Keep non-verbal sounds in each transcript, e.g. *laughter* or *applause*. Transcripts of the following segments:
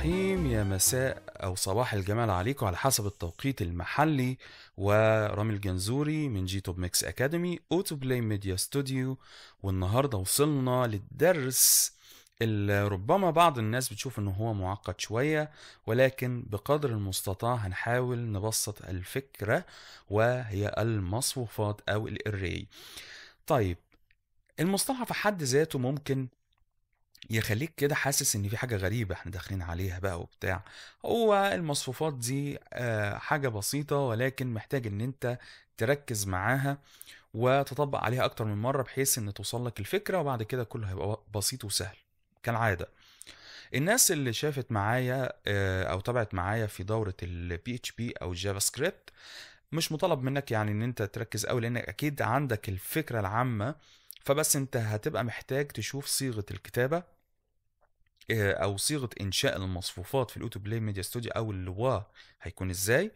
الرحيم يا مساء أو صباح الجمال عليكم على حسب التوقيت المحلي ورامي الجنزوري من جي توب ميكس أكاديمي أوتو بلاي ميديا ستوديو والنهاردة وصلنا للدرس اللي ربما بعض الناس بتشوف إن هو معقد شوية ولكن بقدر المستطاع هنحاول نبسط الفكرة وهي المصفوفات أو الإري طيب المصطلح في حد ذاته ممكن يخليك كده حاسس ان في حاجه غريبه احنا داخلين عليها بقى وبتاع هو المصفوفات دي آه، حاجه بسيطه ولكن محتاج ان انت تركز معاها وتطبق عليها اكتر من مره بحيث ان توصل لك الفكره وبعد كده كله هيبقى بسيط وسهل كالعاده الناس اللي شافت معايا آه، او تابعت معايا في دوره البي اتش بي او الجافا سكريبت مش مطالب منك يعني ان انت تركز قوي لانك اكيد عندك الفكره العامه فبس انت هتبقى محتاج تشوف صيغه الكتابه آه، او صيغه انشاء المصفوفات في الاوتو بلاي ميديا ستوديو او اللوا هيكون ازاي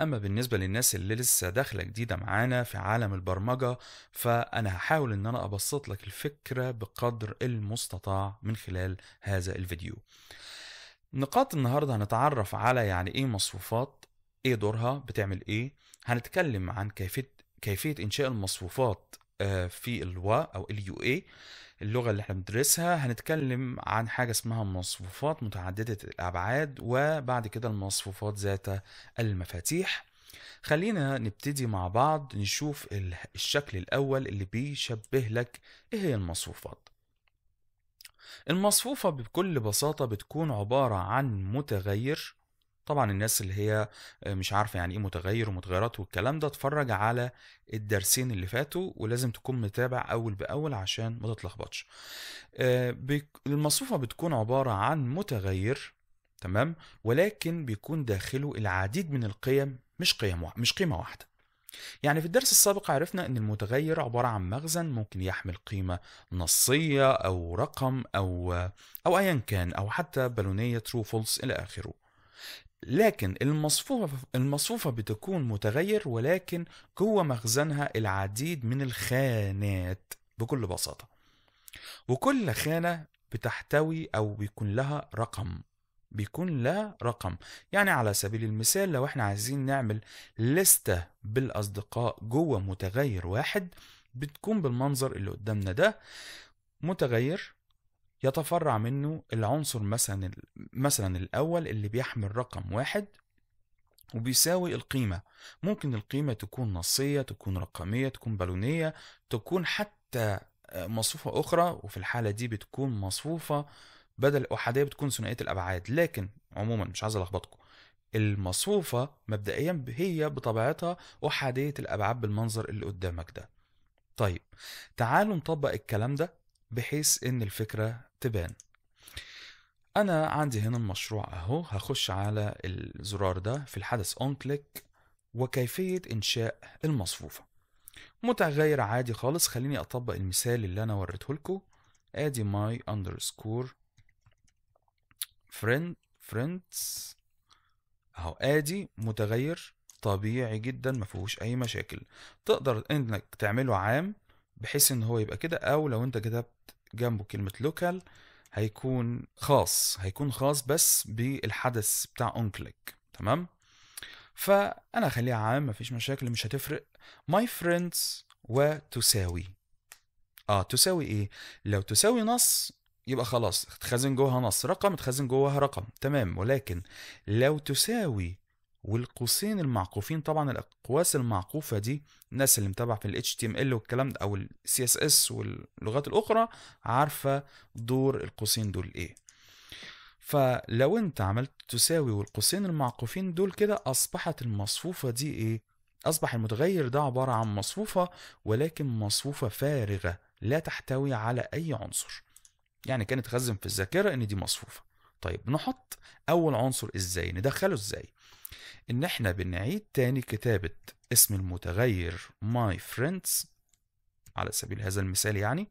اما بالنسبه للناس اللي لسه داخله جديده معانا في عالم البرمجه فانا هحاول ان انا ابسط لك الفكره بقدر المستطاع من خلال هذا الفيديو نقاط النهارده هنتعرف على يعني ايه مصفوفات ايه دورها بتعمل ايه هنتكلم عن كيفيه كيفيه انشاء المصفوفات آه، في الوا او اليو اي اللغه اللي احنا بندرسها هنتكلم عن حاجه اسمها مصفوفات متعدده الابعاد وبعد كده المصفوفات ذات المفاتيح خلينا نبتدي مع بعض نشوف الشكل الاول اللي بيشبه لك ايه هي المصفوفات المصفوفة بكل بساطة بتكون عبارة عن متغير طبعا الناس اللي هي آه، مش عارفه يعني ايه متغير ومتغيرات والكلام ده اتفرج على الدرسين اللي فاتوا ولازم تكون متابع اول باول عشان ما تتلخبطش آه، المصفوفه بتكون عباره عن متغير تمام ولكن بيكون داخله العديد من القيم مش قيم مش قيمه واحده يعني في الدرس السابق عرفنا ان المتغير عبارة عن مخزن ممكن يحمل قيمة نصية او رقم او آه، او ايا كان او حتى بالونية ترو فولس الى اخره لكن المصفوفة المصفوفة بتكون متغير ولكن جوه مخزنها العديد من الخانات بكل بساطة وكل خانة بتحتوي أو بيكون لها رقم بيكون لها رقم يعني على سبيل المثال لو احنا عايزين نعمل لستة بالأصدقاء جوه متغير واحد بتكون بالمنظر اللي قدامنا ده متغير يتفرع منه العنصر مثلا مثلا الأول اللي بيحمل رقم واحد وبيساوي القيمة ممكن القيمة تكون نصية تكون رقمية تكون بالونية تكون حتى آه، مصفوفة أخرى وفي الحالة دي بتكون مصفوفة بدل أحادية بتكون ثنائية الأبعاد لكن عموما مش عايز ألخبطكم المصفوفة مبدئيا هي بطبيعتها أحادية الأبعاد بالمنظر اللي قدامك ده طيب تعالوا نطبق الكلام ده بحيث ان الفكرة تبان انا عندي هنا المشروع اهو هخش على الزرار ده في الحدث اون كليك وكيفية انشاء المصفوفة متغير عادي خالص خليني اطبق المثال اللي انا وريته لكم ادي my underscore friend friends اهو ادي متغير طبيعي جدا ما فيهوش اي مشاكل تقدر انك تعمله عام بحيث ان هو يبقى كده او لو انت كتبت جنبه كلمه لوكال هيكون خاص هيكون خاص بس بالحدث بتاع اون كليك تمام فانا هخليها عام مفيش مشاكل مش هتفرق my friends وتساوي اه تساوي ايه لو تساوي نص يبقى خلاص اتخزن جواها نص رقم اتخزن جواها رقم تمام ولكن لو تساوي والقوسين المعقوفين طبعا الاقواس المعقوفه دي الناس اللي متابعه في الاتش تي ام ال والكلام ده او السي اس اس واللغات الاخرى عارفه دور القوسين دول ايه فلو انت عملت تساوي والقوسين المعقوفين دول كده اصبحت المصفوفه دي ايه اصبح المتغير ده عباره عن مصفوفه ولكن مصفوفه فارغه لا تحتوي على اي عنصر يعني كانت خزن في الذاكره ان دي مصفوفه طيب نحط اول عنصر ازاي ندخله ازاي ان احنا بنعيد تاني كتابة اسم المتغير my friends على سبيل هذا المثال يعني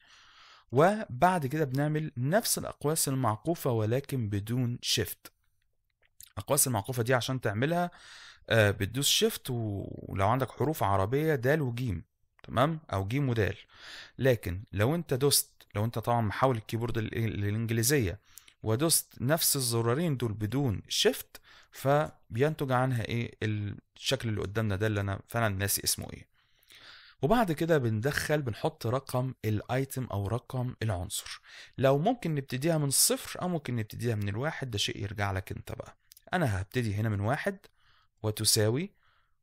وبعد كده بنعمل نفس الاقواس المعقوفة ولكن بدون شيفت الاقواس المعقوفة دي عشان تعملها آه، بتدوس شيفت ولو عندك حروف عربية دال وجيم تمام او جيم ودال لكن لو انت دوست لو انت طبعا محاول الكيبورد الانجليزية ودوست نفس الزرارين دول بدون شيفت فبينتج عنها ايه الشكل اللي قدامنا ده اللي انا فعلا ناسي اسمه ايه وبعد كده بندخل بنحط رقم الايتم او رقم العنصر لو ممكن نبتديها من الصفر او ممكن نبتديها من الواحد ده شيء يرجع لك انت بقى انا هبتدي هنا من واحد وتساوي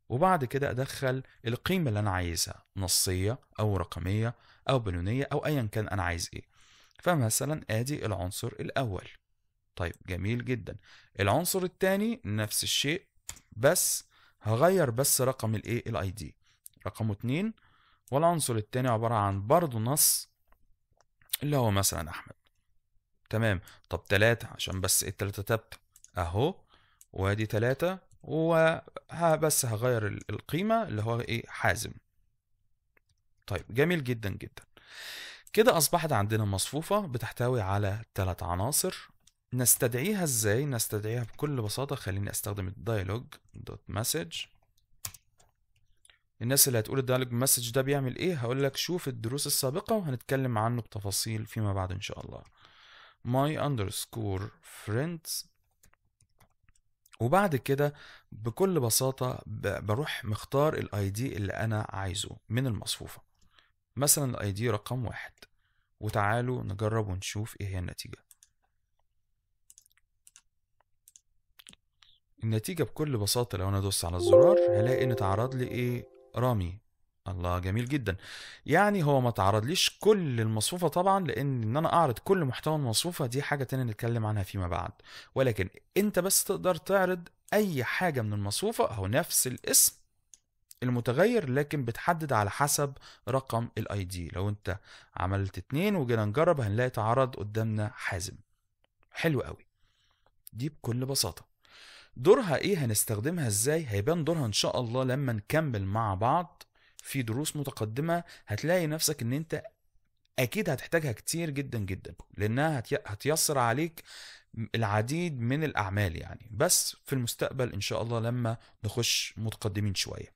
وبعد كده ادخل القيمة اللي انا عايزها نصية او رقمية او بلونية او ايا كان انا عايز ايه فمثلا ادي العنصر الاول طيب جميل جدا العنصر الثاني نفس الشيء بس هغير بس رقم الايه الاي دي رقمه 2 والعنصر الثاني عباره عن برضه نص اللي هو مثلا احمد تمام طب 3 عشان بس إيه، التلاتة تبت اهو وادي 3 وبس هغير القيمه اللي هو ايه حازم طيب جميل جدا جدا كده أصبحت عندنا مصفوفة بتحتوي على ثلاث عناصر نستدعيها ازاي نستدعيها بكل بساطه خليني استخدم الدايلوج دوت مسج الناس اللي هتقول الدايلوج مسج ده بيعمل ايه هقول لك شوف الدروس السابقه وهنتكلم عنه بتفاصيل فيما بعد ان شاء الله my underscore friends وبعد كده بكل بساطه بروح مختار الاي دي اللي انا عايزه من المصفوفه مثلا الاي دي رقم واحد وتعالوا نجرب ونشوف ايه هي النتيجه النتيجة بكل بساطة لو أنا أدوس على الزرار هلاقي إن تعرض لي إيه رامي الله جميل جدا يعني هو ما ليش كل المصفوفة طبعا لأن إن أنا أعرض كل محتوى المصفوفة دي حاجة تانية نتكلم عنها فيما بعد ولكن أنت بس تقدر تعرض أي حاجة من المصفوفة أو نفس الاسم المتغير لكن بتحدد على حسب رقم الاي دي لو انت عملت اتنين وجينا نجرب هنلاقي تعرض قدامنا حازم حلو قوي دي بكل بساطه دورها ايه هنستخدمها ازاي هيبان دورها ان شاء الله لما نكمل مع بعض في دروس متقدمه هتلاقي نفسك ان انت اكيد هتحتاجها كتير جدا جدا لانها هتيسر عليك العديد من الاعمال يعني بس في المستقبل ان شاء الله لما نخش متقدمين شويه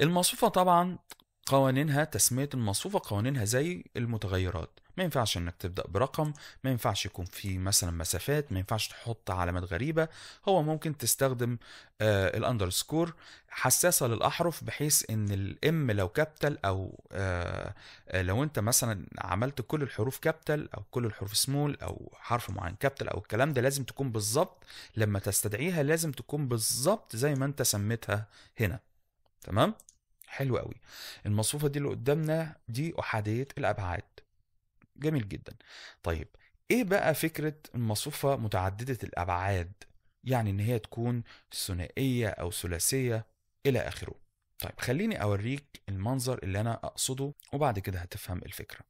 المصفوفه طبعا قوانينها تسميه المصفوفه قوانينها زي المتغيرات ما ينفعش انك تبدا برقم ما ينفعش يكون في مثلا مسافات ما ينفعش تحط علامات غريبه هو ممكن تستخدم آه الاندرسكور حساسه للاحرف بحيث ان الام لو كابتل او آه لو انت مثلا عملت كل الحروف كابتل او كل الحروف سمول او حرف معين كابتل او الكلام ده لازم تكون بالظبط لما تستدعيها لازم تكون بالظبط زي ما انت سميتها هنا تمام حلو قوي المصفوفه دي اللي قدامنا دي احاديه الابعاد جميل جدا طيب ايه بقى فكرة المصفوفة متعددة الابعاد يعني ان هي تكون ثنائية او ثلاثية الى اخره طيب خليني اوريك المنظر اللي انا اقصده وبعد كده هتفهم الفكرة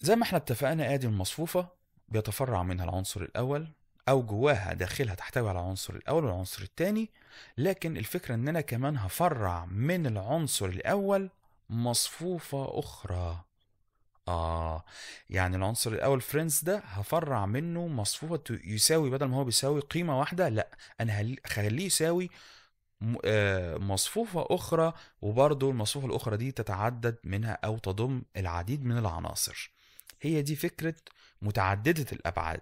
زي ما احنا اتفقنا ادي المصفوفة بيتفرع منها العنصر الاول او جواها داخلها تحتوي على العنصر الاول والعنصر الثاني لكن الفكره ان انا كمان هفرع من العنصر الاول مصفوفه اخرى آه يعني العنصر الأول فريندز ده هفرع منه مصفوفة يساوي بدل ما هو بيساوي قيمة واحدة لا أنا هخليه يساوي آه، مصفوفة أخرى وبرضه المصفوفة الأخرى دي تتعدد منها أو تضم العديد من العناصر هي دي فكرة متعددة الأبعاد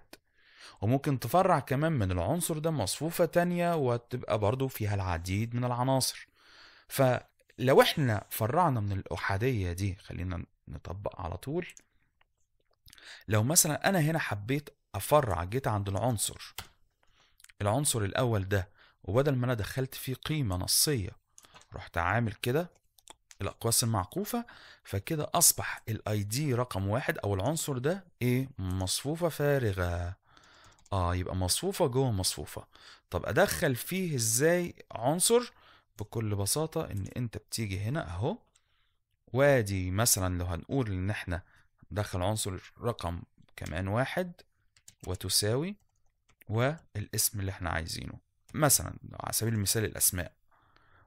وممكن تفرع كمان من العنصر ده مصفوفة تانية وتبقى برضه فيها العديد من العناصر فلو احنا فرعنا من الأحادية دي خلينا نطبق على طول لو مثلا انا هنا حبيت افرع جيت عند العنصر العنصر الاول ده وبدل ما انا دخلت فيه قيمه نصيه رحت عامل كده الاقواس المعقوفه فكده اصبح الاي دي رقم واحد او العنصر ده ايه مصفوفه فارغه اه يبقى مصفوفه جوه مصفوفه طب ادخل فيه ازاي عنصر بكل بساطه ان انت بتيجي هنا اهو وادي مثلا لو هنقول ان احنا دخل عنصر رقم كمان واحد وتساوي والاسم اللي احنا عايزينه مثلا على سبيل المثال الاسماء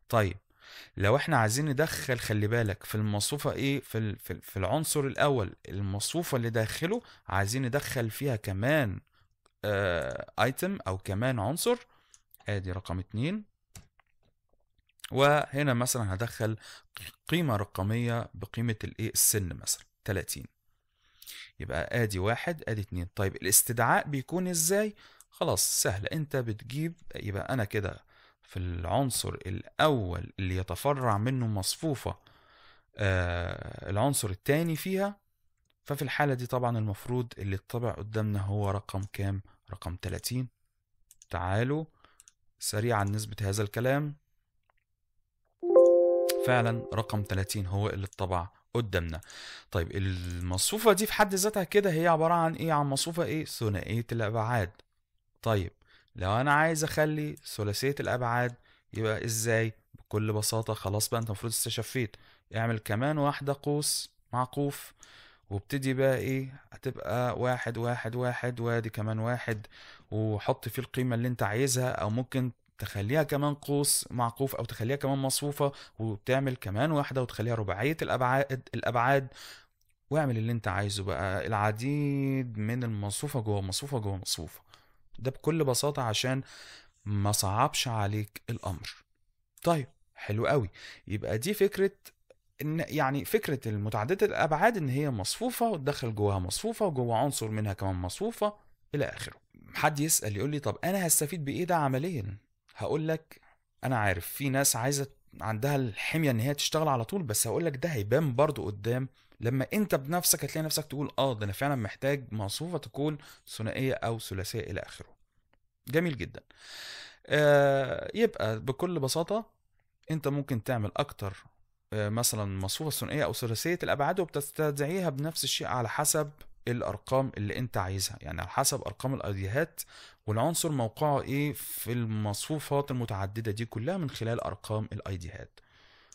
طيب لو احنا عايزين ندخل خلي بالك في المصفوفة ايه في, في, في العنصر الاول المصفوفة اللي داخله عايزين ندخل فيها كمان ايتم آه، او كمان عنصر ادي رقم اتنين وهنا مثلا هدخل قيمة رقمية بقيمة الايه السن مثلا 30 يبقى ادي واحد ادي اتنين طيب الاستدعاء بيكون ازاي خلاص سهل انت بتجيب يبقى انا كده في العنصر الاول اللي يتفرع منه مصفوفة آه العنصر التاني فيها ففي الحالة دي طبعا المفروض اللي اتطبع قدامنا هو رقم كام رقم 30 تعالوا سريعا نثبت هذا الكلام فعلا رقم 30 هو اللي اتطبع قدامنا طيب المصفوفة دي في حد ذاتها كده هي عبارة عن ايه عن مصفوفة ايه ثنائية الابعاد طيب لو انا عايز اخلي ثلاثية الابعاد يبقى ازاي بكل بساطة خلاص بقى انت المفروض استشفيت اعمل كمان واحدة قوس مع قوف وابتدي بقى ايه هتبقى واحد واحد واحد وادي كمان واحد وحط فيه القيمة اللي انت عايزها او ممكن تخليها كمان قوس معقوف او تخليها كمان مصفوفه وبتعمل كمان واحده وتخليها رباعيه الابعاد الابعاد واعمل اللي انت عايزه بقى العديد من المصفوفه جوه مصفوفه جوه مصفوفه ده بكل بساطه عشان ما صعبش عليك الامر طيب حلو قوي يبقى دي فكره ان يعني فكره المتعدده الابعاد ان هي مصفوفه وتدخل جواها مصفوفه وجوه عنصر منها كمان مصفوفه الى اخره حد يسال يقول لي طب انا هستفيد بايه ده عمليا هقول لك انا عارف في ناس عايزه عندها الحميه ان هي تشتغل على طول بس هقول لك ده هيبان برضو قدام لما انت بنفسك هتلاقي نفسك تقول اه ده انا فعلا محتاج مصفوفه تكون ثنائيه او ثلاثيه الى اخره جميل جدا آه يبقى بكل بساطه انت ممكن تعمل اكتر آه، مثلا مصفوفة ثنائية أو ثلاثية الأبعاد وبتستدعيها بنفس الشيء على حسب الارقام اللي انت عايزها يعني على حسب ارقام الايديهات والعنصر موقعه ايه في المصفوفات المتعدده دي كلها من خلال ارقام الايديهات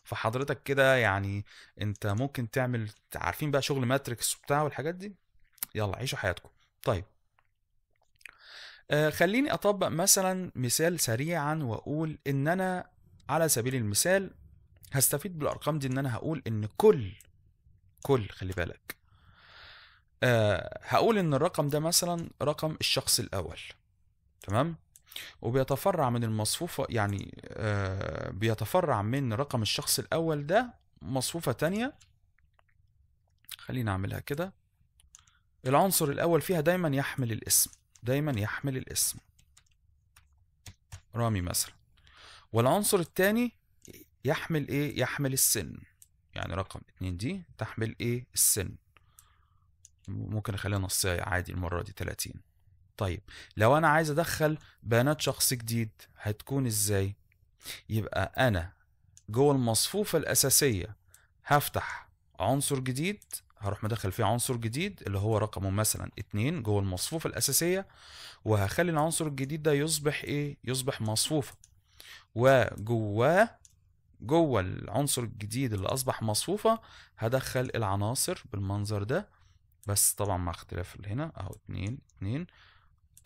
فحضرتك كده يعني انت ممكن تعمل عارفين بقى شغل ماتريكس وبتاع والحاجات دي يلا عيشوا حياتكم طيب آه خليني اطبق مثلا مثال سريعا واقول ان انا على سبيل المثال هستفيد بالارقام دي ان انا هقول ان كل كل خلي بالك آه، هقول ان الرقم ده مثلا رقم الشخص الاول تمام وبيتفرع من المصفوفه يعني آه، بيتفرع من رقم الشخص الاول ده مصفوفه تانية خلينا اعملها كده العنصر الاول فيها دايما يحمل الاسم دايما يحمل الاسم رامي مثلا والعنصر الثاني يحمل ايه يحمل السن يعني رقم 2 دي تحمل ايه السن ممكن اخليها نص ساعه عادي المره دي 30 طيب لو انا عايز ادخل بيانات شخص جديد هتكون ازاي يبقى انا جوه المصفوفه الاساسيه هفتح عنصر جديد هروح مدخل فيه عنصر جديد اللي هو رقمه مثلا اتنين جوه المصفوفة الأساسية وهخلي العنصر الجديد ده يصبح ايه يصبح مصفوفة وجواه جوه العنصر الجديد اللي أصبح مصفوفة هدخل العناصر بالمنظر ده بس طبعا مع اختلاف اللي هنا اهو اتنين اتنين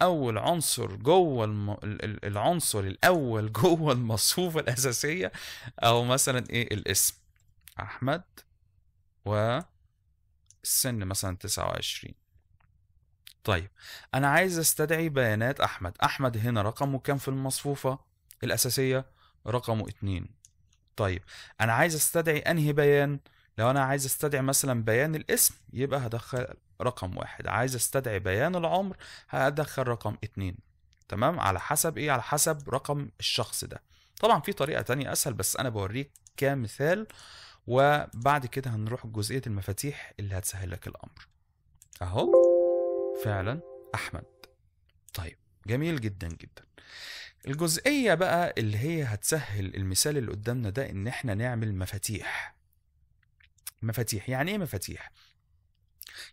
اول عنصر جوه الم... العنصر الاول *laughs* جوه المصفوفه الاساسيه او مثلا ايه الاسم احمد و السن مثلا 29 طيب انا عايز استدعي بيانات احمد احمد هنا رقمه كام في المصفوفه الاساسيه رقمه 2 طيب انا عايز استدعي انهي بيان لو انا عايز استدعي مثلا بيان الاسم يبقى هدخل رقم واحد عايز استدعي بيان العمر هدخل رقم اتنين تمام على حسب ايه على حسب رقم الشخص ده طبعا في طريقه تانية اسهل بس انا بوريك كمثال وبعد كده هنروح لجزئيه المفاتيح اللي هتسهل لك الامر اهو فعلا احمد طيب جميل جدا جدا الجزئيه بقى اللي هي هتسهل المثال اللي قدامنا ده ان احنا نعمل مفاتيح مفاتيح يعني ايه مفاتيح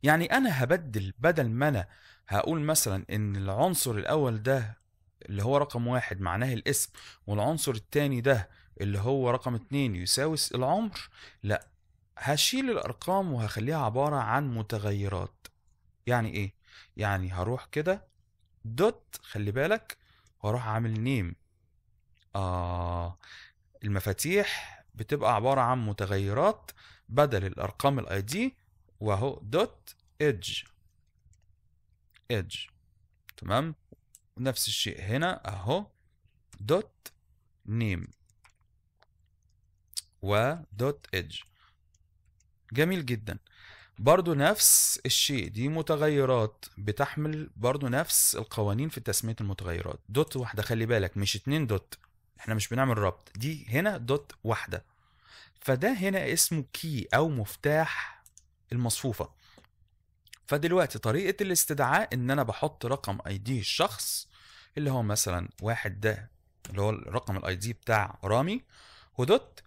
يعني انا هبدل بدل ما انا هقول مثلا ان العنصر الاول ده اللي هو رقم واحد معناه الاسم والعنصر التاني ده اللي هو رقم اتنين يساوي العمر لا هشيل الارقام وهخليها عبارة عن متغيرات يعني ايه يعني هروح كده دوت خلي بالك واروح عامل نيم اه المفاتيح بتبقى عبارة عن متغيرات بدل الأرقام الاي دي وهو دوت ايدج ايدج تمام نفس الشيء هنا اهو دوت نيم ودوت ايدج جميل جدا برضو نفس الشيء دي متغيرات بتحمل برضو نفس القوانين في تسمية المتغيرات دوت واحدة خلي بالك مش اتنين دوت احنا مش بنعمل ربط دي هنا دوت واحده فده هنا اسمه كي او مفتاح المصفوفه فدلوقتي طريقه الاستدعاء ان انا بحط رقم اي دي الشخص اللي هو مثلا واحد ده اللي هو رقم الاي دي بتاع رامي ودوت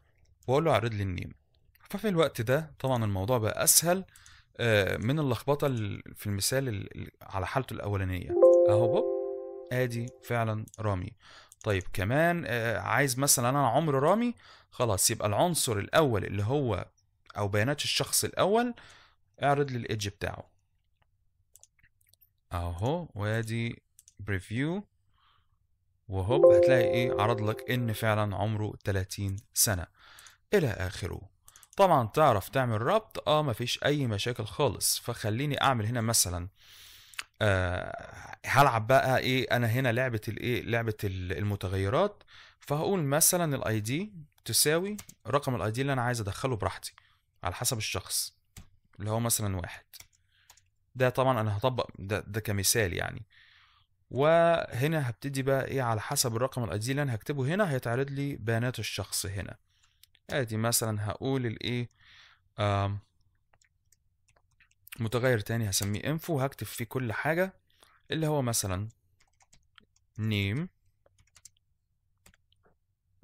واقول له عرض لي النيم ففي الوقت ده طبعا الموضوع بقى اسهل آه، من اللخبطه في المثال على حالته الاولانيه اهو بوب ادي فعلا رامي طيب كمان آه، عايز مثلا انا عمر رامي خلاص يبقى العنصر الاول اللي هو او بيانات الشخص الاول اعرض لي الايدج بتاعه اهو وادي بريفيو وهوب هتلاقي ايه عرض لك ان فعلا عمره 30 سنه الى اخره طبعا تعرف تعمل ربط اه مفيش اي مشاكل خالص فخليني اعمل هنا مثلا آه هلعب بقى ايه انا هنا لعبه الايه لعبه المتغيرات فهقول مثلا الاي دي تساوي رقم الاي دي اللي انا عايز ادخله براحتي على حسب الشخص اللي هو مثلا واحد ده طبعا انا هطبق ده, ده كمثال يعني وهنا هبتدي بقى ايه على حسب الرقم الاي دي اللي انا هكتبه هنا هيتعرض لي بيانات الشخص هنا ادي مثلا هقول الايه آه متغير تاني هسميه info وهكتب فيه كل حاجة اللي هو مثلا نيم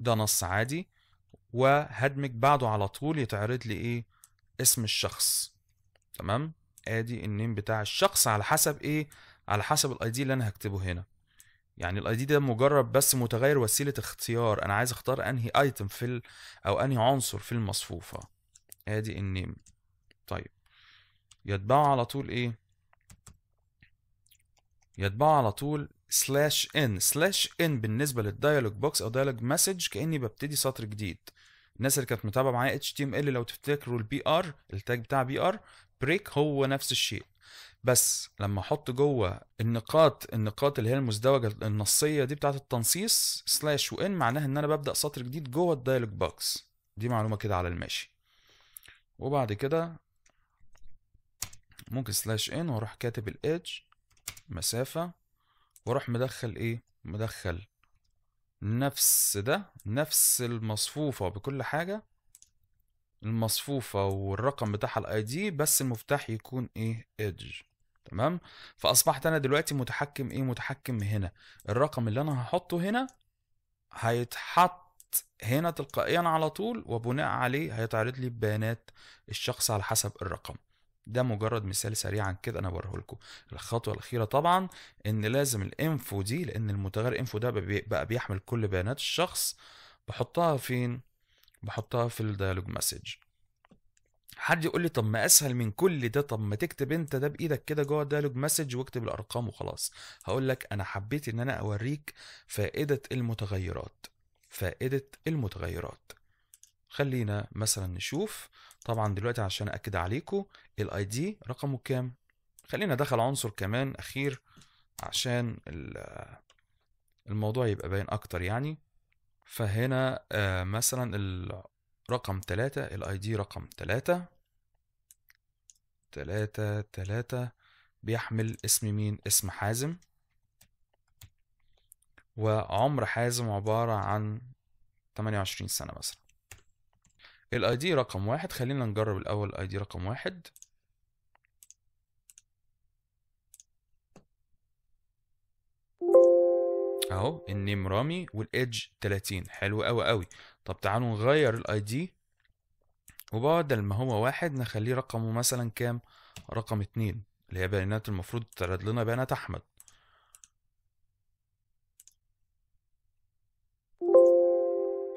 ده نص عادي وهدمج بعده على طول يتعرض لي ايه اسم الشخص تمام ادي النيم بتاع الشخص على حسب ايه على حسب الاي دي اللي انا هكتبه هنا يعني الاي دي ده مجرد بس متغير وسيله اختيار انا عايز اختار انهي ايتم في ال... او انهي عنصر في المصفوفه ادي النيم طيب يتبعه على طول ايه يتبعه على طول سلاش ان سلاش ان بالنسبه للديالوج بوكس او ديالوج مسج كاني ببتدي سطر جديد الناس اللي كانت متابعه معايا اتش تي ام ال لو تفتكروا البي ار التاج بتاع بي ار بريك هو نفس الشيء بس لما احط جوه النقاط النقاط اللي هي المزدوجه النصيه دي بتاعه التنصيص سلاش وان معناها ان انا ببدا سطر جديد جوه الدايلوج بوكس دي معلومه كده على الماشي وبعد كده ممكن سلاش ان واروح كاتب الادج مسافة واروح مدخل ايه مدخل نفس ده نفس المصفوفة بكل حاجة المصفوفة والرقم بتاعها الاي دي بس المفتاح يكون ايه ايدج تمام فاصبحت انا دلوقتي متحكم ايه متحكم هنا الرقم اللي انا هحطه هنا هيتحط هنا تلقائيا على طول وبناء عليه هيتعرض لي بيانات الشخص على حسب الرقم ده مجرد مثال سريعا كده انا بوريه لكم الخطوه الاخيره طبعا ان لازم الانفو دي لان المتغير انفو ده بقى بيحمل كل بيانات الشخص بحطها فين بحطها في الديالوج مسج حد يقول لي طب ما اسهل من كل ده طب ما تكتب انت ده بايدك كده جوه الديالوج مسج واكتب الارقام وخلاص هقول لك انا حبيت ان انا اوريك فائده المتغيرات فائده المتغيرات خلينا مثلا نشوف طبعا دلوقتي عشان اكد عليكم الاي دي رقمه كام خلينا دخل عنصر كمان اخير عشان الموضوع يبقى باين اكتر يعني فهنا آه، مثلا الرقم تلاتة الاي دي رقم تلاتة تلاتة تلاتة بيحمل اسم مين اسم حازم وعمر حازم عبارة عن 28 سنة مثلا الاي دي رقم واحد خلينا نجرب الاول الاي دي رقم واحد اهو النيم رامي والايدج 30 حلو قوي قوي طب تعالوا نغير الاي دي وبدل ما هو واحد نخليه رقمه مثلا كام رقم اتنين اللي هي بيانات المفروض تترد لنا بيانات احمد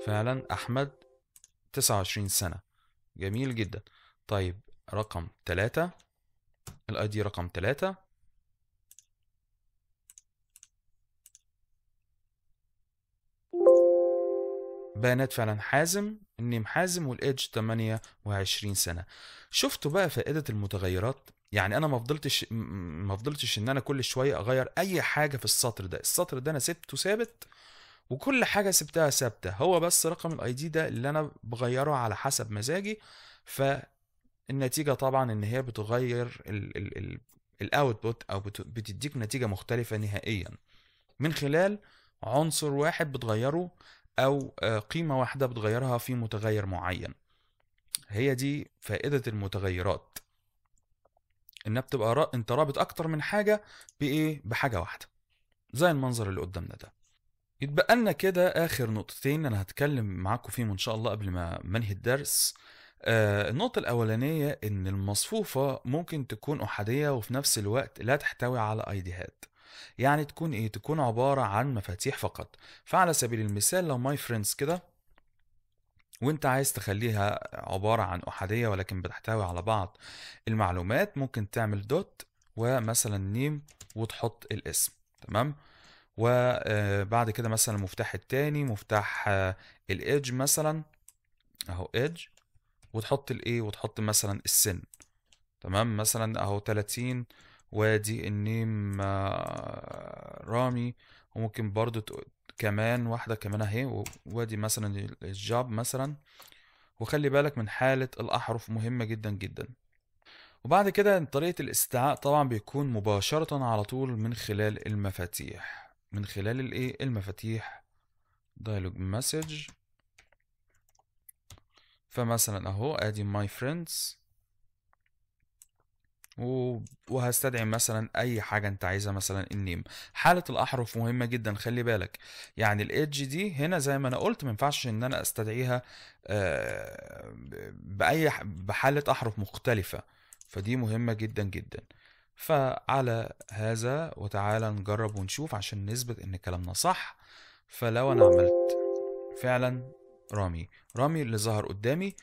فعلا احمد 29 سنة جميل جدا طيب رقم 3 الاي دي رقم 3 بيانات فعلا حازم النيم حازم والايدج 28 سنة شفتوا بقى فائدة المتغيرات يعني انا ما فضلتش ما فضلتش ان انا كل شويه اغير اي حاجه في السطر ده السطر ده انا سبته ثابت وكل حاجه سبتها ثابته هو بس رقم الاي دي ده اللي انا بغيره على حسب مزاجي فالنتيجه طبعا ان هي بتغير الاوتبوت او بتديك نتيجه مختلفه نهائيا من خلال عنصر واحد بتغيره او آه، قيمه واحده بتغيرها في متغير معين هي دي فائده المتغيرات انها بتبقى انت رابط اكتر من حاجه بايه بحاجه واحده زي المنظر اللي قدامنا ده يتبقى لنا كده اخر نقطتين انا هتكلم معاكم فيهم ان شاء الله قبل ما منهي الدرس آه النقطة الأولانية إن المصفوفة ممكن تكون أحادية وفي نفس الوقت لا تحتوي على أيديهات يعني تكون إيه؟ تكون عبارة عن مفاتيح فقط فعلى سبيل المثال لو ماي فريندز كده وانت عايز تخليها عبارة عن أحادية ولكن بتحتوي على بعض المعلومات ممكن تعمل دوت ومثلا نيم وتحط الاسم تمام وبعد آه، كده مثلا المفتاح التاني مفتاح آه، الايدج مثلا اهو ايدج وتحط الايه وتحط مثلا السن تمام مثلا اهو 30 وادي النيم آه، رامي وممكن برضو كمان واحدة كمان اهي وادي مثلا الجاب مثلا وخلي بالك من حالة الأحرف مهمة جدا جدا وبعد كده طريقة الاستعاء طبعا بيكون مباشرة على طول من خلال المفاتيح من خلال الايه المفاتيح دايلوج مسج فمثلا اهو ادي ماي فريندز وهستدعي مثلا اي حاجه انت عايزها مثلا النيم حاله الاحرف مهمه جدا خلي بالك يعني الايدج دي هنا زي ما انا قلت ما ينفعش ان انا استدعيها آه، باي بحاله احرف مختلفه فدي مهمه جدا جدا فعلى هذا وتعالى نجرب ونشوف عشان نثبت ان كلامنا صح فلو انا عملت فعلا رامي رامي اللي ظهر قدامي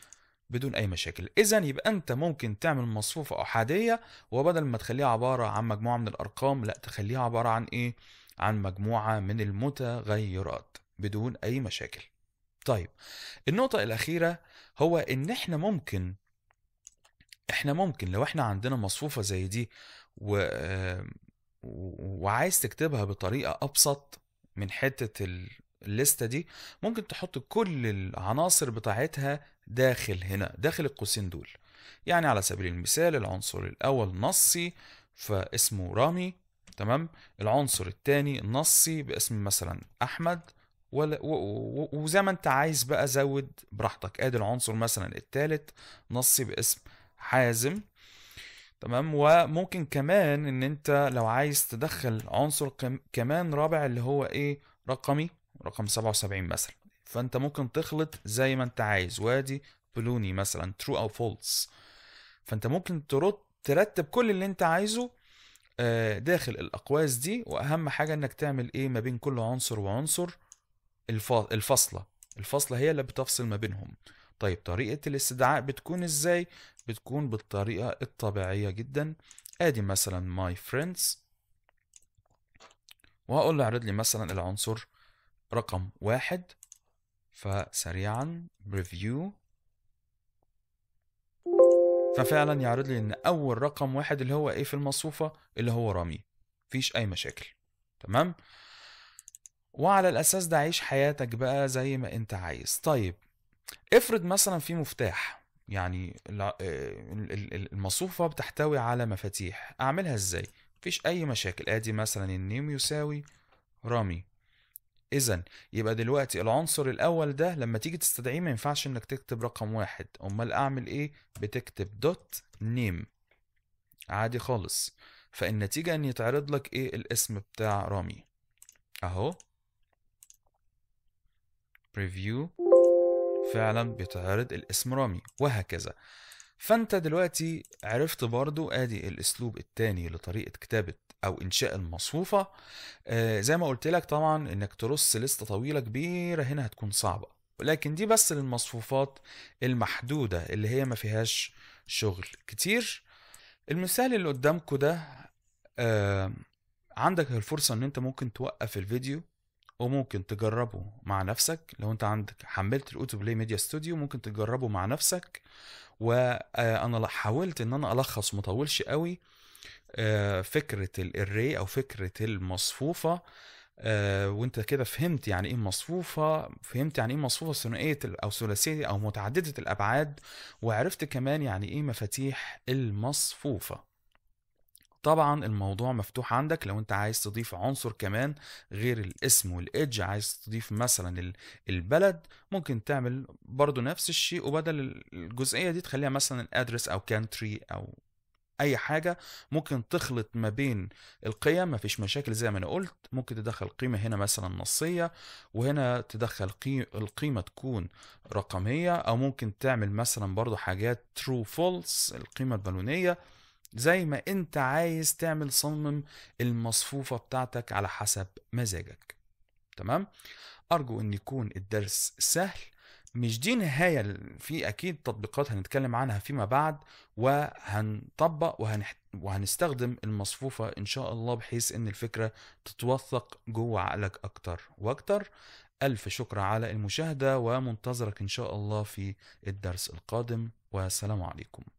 بدون اي مشاكل اذا يبقى انت ممكن تعمل مصفوفه احاديه وبدل ما تخليها عباره عن مجموعه من الارقام لا تخليها عباره عن ايه عن مجموعه من المتغيرات بدون اي مشاكل طيب النقطه الاخيره هو ان احنا ممكن احنا ممكن لو احنا عندنا مصفوفه زي دي آه، و... وعايز تكتبها بطريقه ابسط من حته الليسته دي ممكن تحط كل العناصر بتاعتها داخل هنا داخل القوسين دول يعني على سبيل المثال العنصر الاول نصي فاسمه رامي تمام العنصر الثاني نصي باسم مثلا احمد ولا وزي ما انت عايز بقى زود براحتك ادي العنصر مثلا الثالث نصي باسم حازم تمام وممكن كمان ان انت لو عايز تدخل عنصر كمان رابع اللي هو ايه رقمي رقم 77 مثلا فانت ممكن تخلط زي ما انت عايز وادي بلوني مثلا ترو او فولس فانت ممكن ترد ترتب كل اللي انت عايزه آه، داخل الاقواس دي واهم حاجه انك تعمل ايه ما بين كل عنصر وعنصر الفاصله الفاصله هي اللي بتفصل ما بينهم طيب طريقة الاستدعاء بتكون ازاي؟ بتكون بالطريقة الطبيعية جدا ادي مثلا my friends وهقول له اعرض لي مثلا العنصر رقم واحد فسريعا review ففعلا يعرض لي ان اول رقم واحد اللي هو ايه في المصفوفة اللي هو رامي مفيش اي مشاكل تمام وعلى الاساس ده عيش حياتك بقى زي ما انت عايز طيب افرض مثلا في مفتاح يعني آه، المصفوفة بتحتوي على مفاتيح اعملها ازاي مفيش اي مشاكل ادي مثلا النيم يساوي رامي اذا يبقى دلوقتي العنصر الاول ده لما تيجي تستدعيه ما ينفعش انك تكتب رقم واحد امال اعمل ايه بتكتب دوت نيم عادي خالص فالنتيجة ان يتعرض لك ايه الاسم بتاع رامي اهو بريفيو فعلا بيتعرض الاسم رامي وهكذا فانت دلوقتي عرفت برضو ادي الاسلوب التاني لطريقة كتابة او انشاء المصفوفة آه زي ما قلت لك طبعا انك ترص لستة طويلة كبيرة هنا هتكون صعبة لكن دي بس للمصفوفات المحدودة اللي هي ما فيهاش شغل كتير المثال اللي قدامكم ده آه عندك الفرصة ان انت ممكن توقف الفيديو وممكن تجربه مع نفسك لو انت عندك حملت الاوتو بلاي ميديا ستوديو ممكن تجربه مع نفسك وانا آه، حاولت ان انا الخص مطولش قوي آه، فكره الري او فكره المصفوفه آه، وانت كده فهمت يعني ايه مصفوفه فهمت يعني ايه مصفوفه ثنائيه او ثلاثيه او متعدده الابعاد وعرفت كمان يعني ايه مفاتيح المصفوفه طبعا الموضوع مفتوح عندك لو انت عايز تضيف عنصر كمان غير الاسم والايدج عايز تضيف مثلا البلد ممكن تعمل برضو نفس الشيء وبدل الجزئيه دي تخليها مثلا ادرس او كانتري او اي حاجه ممكن تخلط ما بين القيم مفيش مشاكل زي ما انا قلت ممكن تدخل قيمه هنا مثلا نصيه وهنا تدخل القيمه تكون رقميه او ممكن تعمل مثلا برضو حاجات true false القيمه البالونيه زي ما انت عايز تعمل صمم المصفوفة بتاعتك على حسب مزاجك تمام ارجو ان يكون الدرس سهل مش دي نهاية في اكيد تطبيقات هنتكلم عنها فيما بعد وهنطبق وهنح... وهنستخدم المصفوفة ان شاء الله بحيث ان الفكرة تتوثق جوه عقلك اكتر واكتر الف شكر على المشاهدة ومنتظرك ان شاء الله في الدرس القادم والسلام عليكم